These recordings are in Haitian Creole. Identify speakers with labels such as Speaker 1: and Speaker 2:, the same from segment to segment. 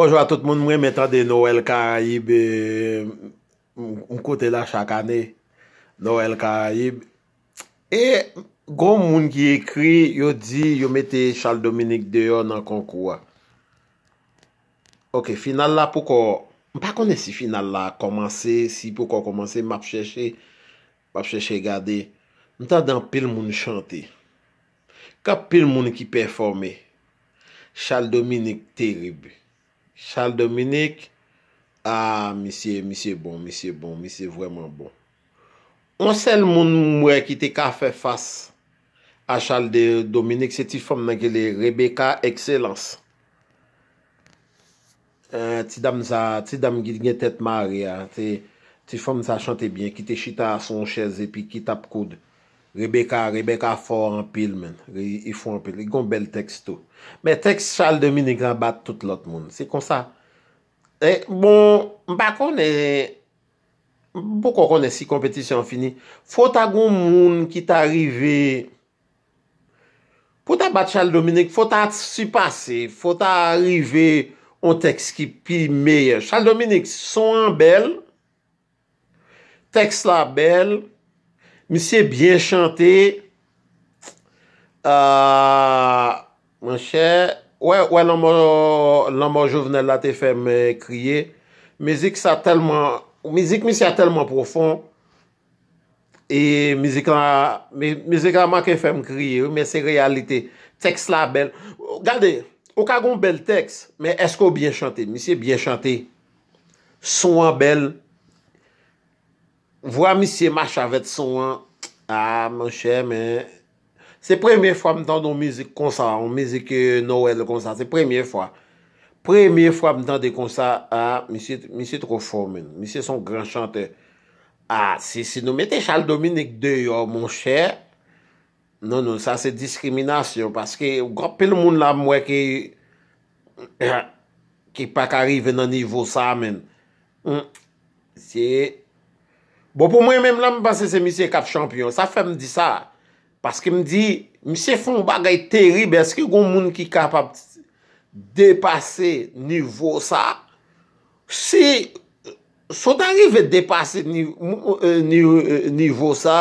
Speaker 1: Bonjour a tout euh, moun, mwen mette de Noël Karayib Mwen kote la chak ane Noël Karayib E, goun moun ki ekri Yo di, yo mette Charles Dominique de yo nan konkoua Ok, final la pou kon Mwen pa kone si final la Komanse, si pou kon komanse Map chèche, map chèche gade Mwen ta dan pil moun chante Ka pil moun ki performe Charles Dominique terib Mwen ta dan pil moun chante Charles Dominic, ah, misye, misye bon, misye bon, misye vwèman bon. Onsel moun mwen ki te ka fè fass a Charles Dominic, se ti fòm nankele Rebecca Excellence. Euh, ti dam za, ti dam gil gen tèt marè, ti fòm za chante bien, ki te chita son chèze, pi ki tap koud. Rebeka, Rebeka fò an pil men. I fò an pil. I goun bel teksto. Mè tekst Charles Dominic an bat tout lot moun. Se kon sa. E bon, mba kon e... Mpou kon kon e si kompetisyon fini. Fò ta goun moun ki ta rive. Fò ta bat Charles Dominic, fò ta at si pase. Fò ta rive an tekst ki pi mey. Charles Dominic son an bel. Tekst la bel. misye byen chante, euh, mwen chè, wè, wè nan mwen jouvnel la te fèm kriye, mwen zik sa telman, mwen zik misye a telman profon, e mwen zik la, mwen zik la manke fèm kriye, mwen se realite, teks la bel, gade, okagon bel teks, men esko byen chante, misye byen chante, son an bel, mwen chante, Vwa misye ma chavèd son an. A, ah, mwen chè, men. Se premiè fwa mwen tan nou mizik konsa. Mizik euh, nouel konsa. Se premiè fwa. Premiè fwa mwen tan nou mizik konsa. A, ah, misye trofou, men. Misye son gran chante. A, ah, si nou mète chal Dominik deyo, mwen chè. Non, non, sa se diskriminasyon. Paske, grop pel moun la mwen ki... Ki pak arrive nan nivou sa, men. Hmm, si... Bo pou mwen mèm la mwen panse se misye kap champyon. Sa fè mwen di sa. Paske mwen di, misye fè mwen bagay terib. Eske yon moun ki kapap depase nivou sa. Si, sou tarive depase nivou sa,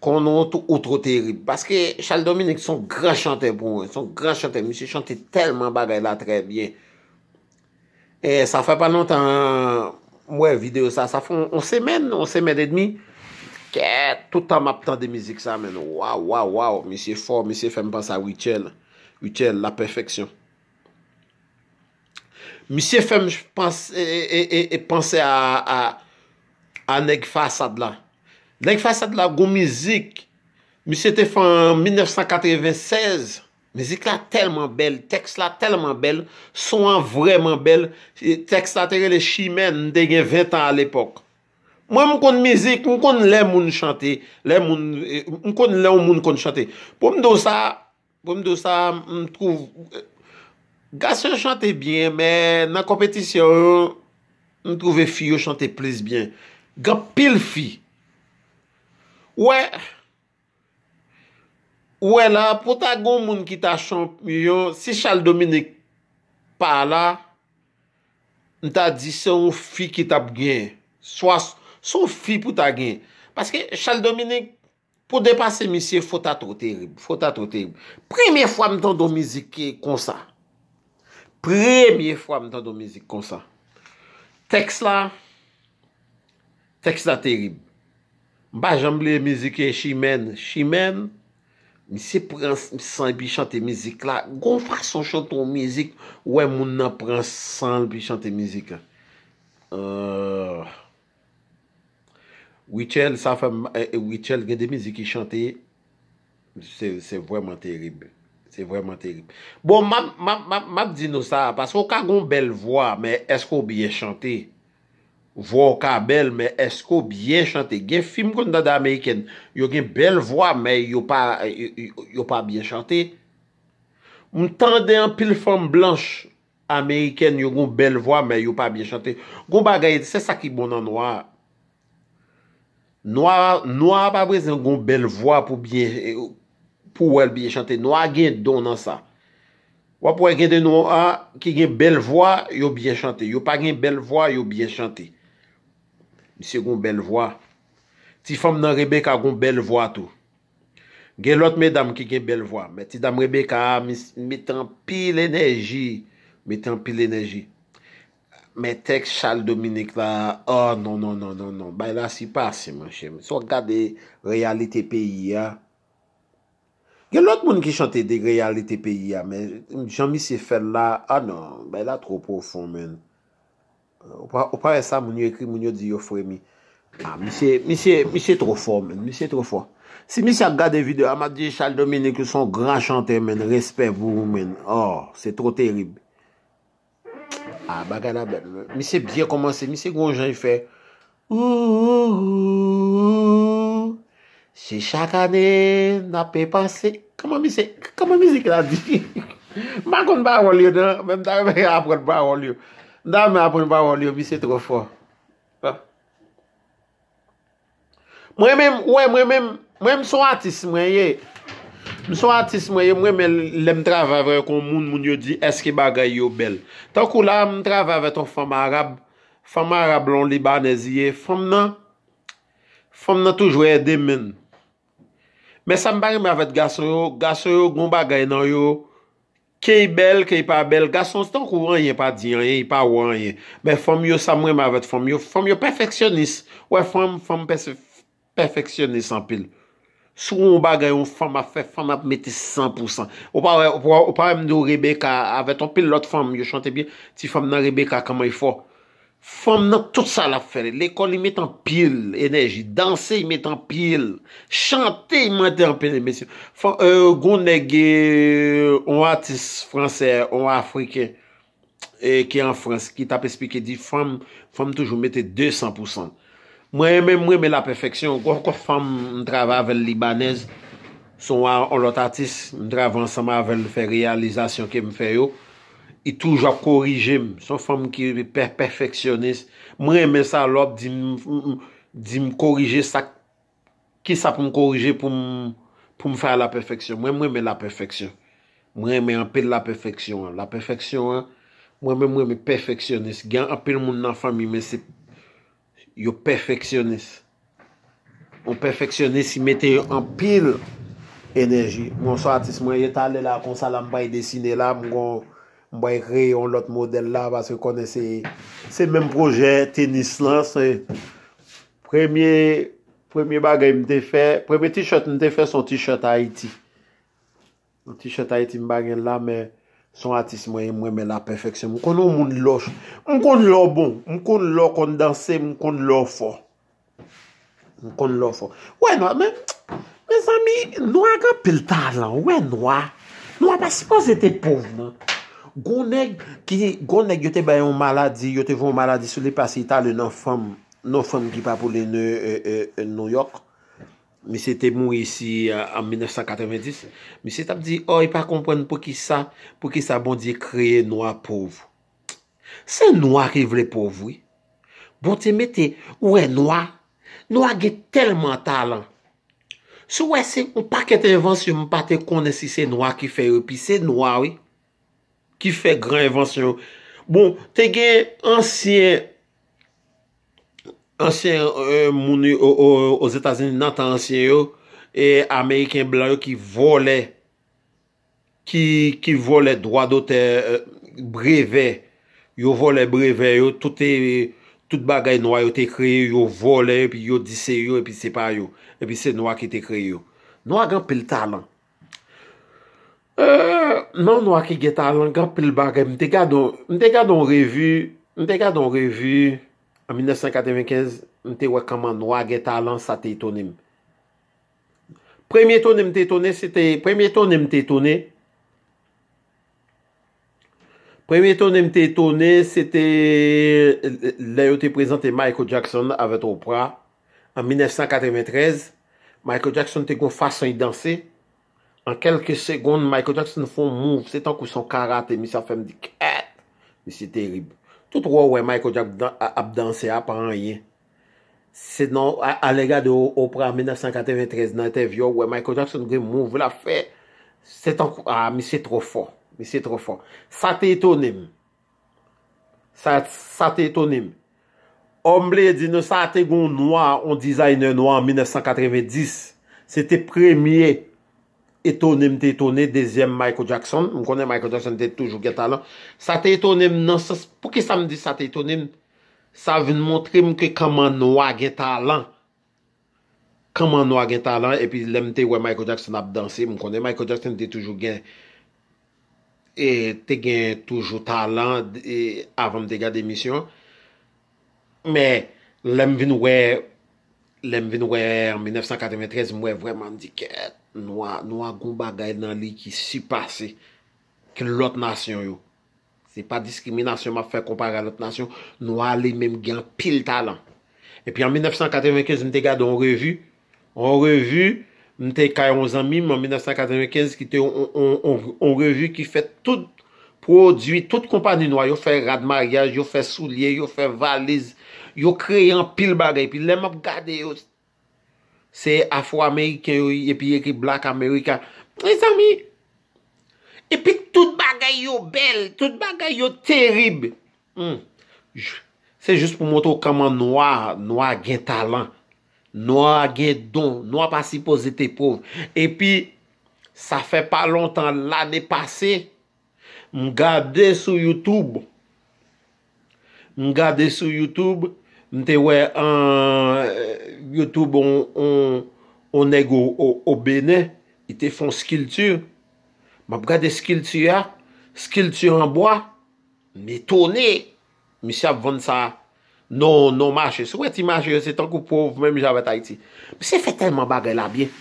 Speaker 1: konon tout ou tro terib. Paske Chaldominik son gran chante pou mwen. Son gran chante. Misye chante telman bagay la trebyen. E sa fè panon tan... Mwen videyo sa, sa fon, on semen, on semen et demi, ke, tout an map tan de mizik sa men, waw, waw, waw, misye fò, misye fèm panse a wichel, wichel, la perfeksyon. Misye fèm, e, e, e, e, panse a, a, a neg fa sa dla. Neg fa sa dla go mizik, misye te fèm en 1996. Mezik la telman bel, teks la telman bel, son an vreman bel, e, teks la teri le chimè n de gen 20 an a l'epok. Mwen moun kon mizik, moun kon lè moun chante, moun e, kon lè moun moun kon chante. Poum dousa, poum dousa, moun trouv, ga se chante bien, men nan kompetisyon, moun trouv e fi yo chante ples bien. Ga pil fi. Ouè. Ouè la, pou ta goun moun ki ta chanp yon, si Charles Dominic pa la, nta di se yon fi ki tab gen. Soas, se yon fi pou ta gen. Paske Charles Dominic, pou depase misye, fou ta tro terib. Fou ta tro terib. Premye fwa mwen tan do mizike konsa. Premye fwa mwen tan do mizike konsa. Tekst la, tekst la terib. Ba jamble mizike shimen, shimen, Ni se pren san li pi chante mizik la. Gon fak son chante ou mizik. Ouè moun nan pren san li pi chante mizik la. Euh, ouichel, sa fèm, ouichel eh, gen de mizik ki chante. Se, se vwèman terib. Se vwèman terib. Bon, map, map, map, map, map di nou sa. Pasko ka gon bel vwa, men esko biye chante. Voka bel, men esko byen chante. Gen film kon dada Ameriken, yo gen bel vwa, men yo pa byen chante. M tande an pil form blanche, Ameriken, yo gen bel vwa, men yo pa byen chante. Gou bagayet, se sa ki bonan noua. Noua apaprezen gen bel vwa, pou wel byen chante. Noua gen donan sa. Wapwe gen de noua, ki gen bel vwa, yo byen chante. Yo pa gen bel vwa, yo byen chante. Mi se goun bel vwa. Ti fam nan Rebecca goun bel vwa tou. Gelot me dam ki gen bel vwa. Me ti dam Rebecca, mi tan pil enerji. Mi tan pil enerji. Me tek Charles Dominique la, oh non, non, non, non, non. Bay la si pase, manche. So gade realite peyi ya. Gelot moun ki chante de realite peyi ya, men jan mi se fè la, oh non, bay la tro profon men. Ou pawe sa moun yo ekri, moun yo di yo fwe mi Ah, mi se, mi se, mi se tro fwa men Mi se tro fwa Si mi se ak gade vide, amadje chal domine Ki son gran chante men, respet voun men Oh, se tro terib Ah, bagada ben Mi se bye komanse, mi se goun jen y fe Ou ou ou Si chakane Na pe pase Kama mi se, kama mi se ki la di Mwen kon ba walyo Mwen ta ve apre ba walyo Dan mwen apon parol yo bisè tro fwa. Mwen wè mwen, mwen mwen, mwen mson atis mwen ye. Mwen mson atis mwen ye, mwen mwen lèm travèvè kon moun moun yo di eske bagay yo bel. Tèk ou la mwen travèvè ton fam arab, fam arab lon libanèziye. Fam nan, fam nan toujwe demen. Mwen san bari mwen avèt gase yo, gase yo gamba gay nan yo. Kè yi bel, kè yi pa bel. Gason, s'tan kou an yin pa di an, yin yi pa wan yin. Men fòm yon samwen ma vet fòm yon. Fòm yon perfeksyonis. Ouè fòm, fòm perfeksyonis an pil. Sou mou bagayon fòm a fè, fòm ap meti 100%. Ou pa wè, ou pa wè mnou rebe ka avè ton pil lot fòm yon chante bie. Ti fòm nan rebe ka kama yi fò. Fom nan tout sa la fere, l'ekol y met an pil enerji, danser y met an pil, chante y met an pil enerji. Fom, e, euh, goun ege, an atis franse, an afrike, e, ki an franse, ki tap espike di, fom, fom toujou mette 200%. Mwen mwen mwen mwen la perfeksyon, gwen kwa fom n drava avèl libanez, son an olot atis, n drava ansama avèl fè realizasyon ke m fè yo. I touj a korije m. Son fam ki perpeksyonist. Mwen mwen sa lop di m korije sa. Ki sa pou m korije pou m fè la pepeksyon? Mwen mwen mè la pepeksyon. Mwen mwen anpil la pepeksyon. La pepeksyon an. Mwen mwen mwen mè pepeksyonist. Gyan anpil moun nan fami mè se. Yo pepeksyonist. On pepeksyonist si mette anpil enerji. Mwen sou atis mwen. Ye talè la kon salam bay desine la mwen kon. Mwen bay reyon lot model la Baske konen se Se menm proje, tenis la Premier Premier bagay mde fe Premier t-shirt mde fe son t-shirt Haiti Son t-shirt Haiti mbagay la Son artiste mwen, mwen men la perfeksyon Mwen konon moun loch Mwen konon loch bon, mwen konon loch kondanse Mwen konon loch fo Mwen konon loch fo Mwen sami, mwen wak an pil talan Mwen wak Mwen wak basi pos ete pov man Gounèk yote bay yon maladi, yote yon maladi soule pasi talen nan fèm, nan fèm ki pa poule nou e, e, e, yok. Mise te mou isi an 1990, misi tap di, o, oh, yon pa kompren pou ki sa, pou ki sa bon di kreye noua pouvou. Se noua ki vle pouvou, bon te mette, ouè noua, noua ge telman talan. Sou wè se, ou pa ket revans yon, ou pa te konen si se noua ki fè yon, pi se noua wè. Ki fè gran evansyon yo. Bon, te gen ansyen, ansyen euh, mouni, o zetazen nan tan ansyen yo, e Ameriken blan yo ki vole, ki vole drwa do te euh, breve, yo vole breve yo, tout e, bagay noua yo te kreye, yo vole, yo diser yo, epi se pa yo, epi se noua ki te kreye yo. Noua gen pel talan, Nan nou a ki geta lan, gant pil bagè, mte gado revu, mte gado revu, an 1995, mte wakaman nou a geta lan sa te itonem. Premye tonem te itonem, sè te, premye tonem te itonem, premye tonem te itonem, sè te, lè yo te prezante Michael Jackson avèd Oprah, an 1993, Michael Jackson te goun fason yi dansè, An kelke segoun, Michael Jackson foun mouv, setan kou son karate, mi se fèm dik, eh, mi se terib. Tout wè, Michael Jackson ap dansè ap an yè. Se nan, alè gà de Oprah en 1993, nan te vyo, wè, Michael Jackson gè mouv, la fè, setan kou, ah, mi se tro fò, mi se tro fò. Sa te etonim. Sa te etonim. Omblè di nou sa te goun noua, on dizayne noua en 1990, se te premye. Etonim te etonim, dezyem Michael Jackson. Mwen konen Michael Jackson te toujou gen talan. Sa te etonim nan, pou ki sa mdi sa te etonim, sa vin montre mwen ke kaman noua gen talan. Kaman noua gen talan, e pi lem te wè Michael Jackson ap dansi. Mwen konen Michael Jackson te toujou gen, te gen toujou talan avan mwen te gade emisyon. Me, lem vin wè, lem vin wè en 1993 mwen vwè mandiket. Nou a goun bagay nan li ki sipase Ki lot nasyon yo Se pa diskriminasyon ma fe kompare a lot nasyon Nou a li menm gen pil talan E pi an 1995 mte gade an revu An revu mte 14 an mim An 1995 ki te an revu ki fe tout Produit, tout kompani nou a yo fe radmaryaj Yo fe soulier, yo fe valiz Yo kreye an pil bagay Pi lem ap gade yo Se Afro-Amerikan yo, epi ye ki Black America. E sami. Epi tout bagay yo bel, tout bagay yo terib. Hmm. Se jist pou mwoto kaman nou a gen talan. Nou a gen don, nou a pasipo zete pov. Epi, sa fe pa lontan l'ane pase. Mgade sou YouTube. Mgade sou YouTube. mte we euh, yotoub ou neg ou bene, ite fon skiltu, map gade skiltu ya, skiltu anboa, mi toni, misi ap vonsa, non, non manche, sou eti manche, se tankou pou mwen mi javet ha iti, misi fe tenman bagay la bien,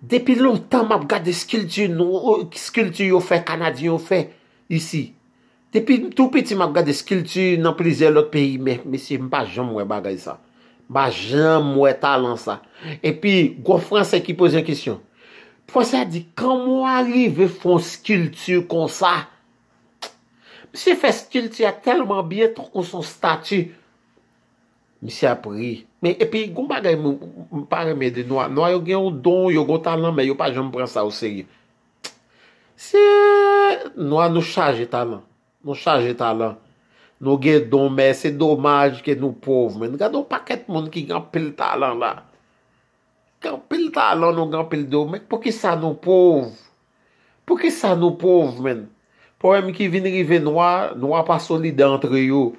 Speaker 1: depi long tan map gade skiltu, non, skiltu yo fe Kanadi yo fe, isi, Depi, m tou piti ma gade skiltu nan plize lot peyi, me si m pa jom mwe bagay sa. Ma jom mwe talan sa. Epi, gwo franse ki pose yon kisyon. Pwese a di, kamo arive fon skiltu kon sa? Mi si fe skiltu ya telman bie to kon son statu. Mi si apri. Epi, gwo bagay m pare me de, nou a yo gen yon don, yo go talan, me yo pa jom m pren sa ou seri. Si nou a nou chaje talan, Nou chaje talan. Nou gen domè. Se domaj ke nou pov men. Gado paket moun ki gen pil talan la. Gen pil talan nou gen pil domè. Po ki sa nou pov. Po ki sa nou pov men. Po wèm ki vin rive noua. Noua pa solide antre yo.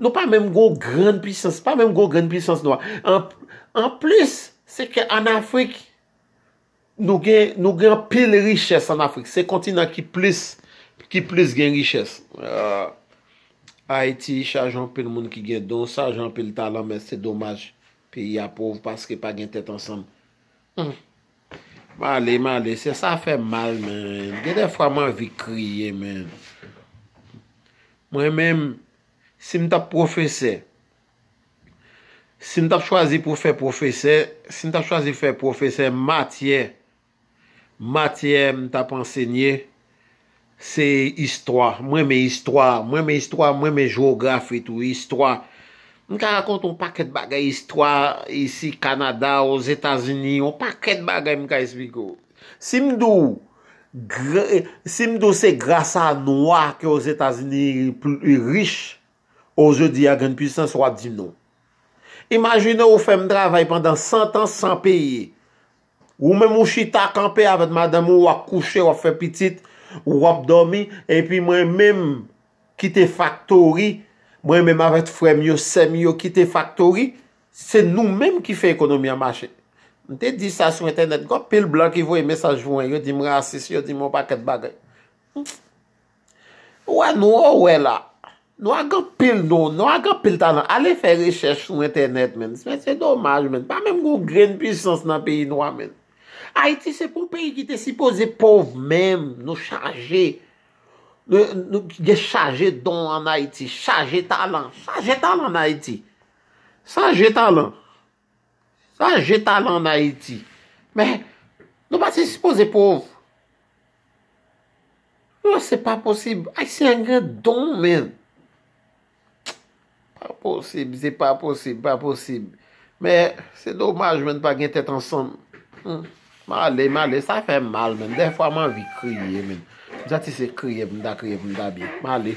Speaker 1: Nou pa mèm go gran pisyans. Pa mèm go gran pisyans noua. An plus se ke an Afrik. Nou gen pil riches an Afrik. Se kontina ki plus. Ki ples gen riches. Haiti, sa janpil moun ki gen don, sa janpil talan, men se domaj. Pi ya pov, paske pa gen tet ansan. Ma le, ma le, se sa fe mal men. Gen defra man vi kriye men. Mwen men, si m tap profese, si m tap chwazi pou fe profese, si m tap chwazi pou fe profese matye, matye m tap ensegne, Se istwa, mwen me istwa, mwen me istwa, mwen me jo graf eto, istwa. Mka rakon ton paket bagay istwa, isi Kanada, os Etasini, on paket bagay mka esviko. Sim do, sim do se grasa noa ke os Etasini rich, ose diya gen pwisans wad di nou. Imajine ou fe mdravay pandan 100 ans 100 peye, ou mwen mou chita akampe avet mada mou wak kouche, wak fe pitit, ou wap do mi, epi mwen menm kite faktori, mwen menm avet fwem yo, sem yo kite faktori, se nou menm ki fe ekonomi a mashe. Mwen te di sa sou internet, gwa pil blan ki vo e mesaj vwen, yo di mwa rasis, yo di mwa paket bagay. Ouwa nou ouwe la, nou a gwa pil nou, nou a gwa pil tanan, ale fe rechèche sou internet men, se domaj men, pa menm gwo gren pisans nan peyi nou a men. Haiti se pou peyi ki te sipoze pov mem, nou chaje, nou de chaje don an Haiti, chaje talan, chaje talan en Haiti. Chaje talan. Chaje talan en Haiti. Men, nou pa te sipoze pov. Lò se pa posib, ay se an gen don men. Pa posib, se pa posib, pa posib. Men, se domaj men pa gen tet ansan. Hmm? Ma le, ma le, sa fè mal men. Defwa man vi kriye men. Jati se kriye, bunda kriye, bunda biye. Ma le.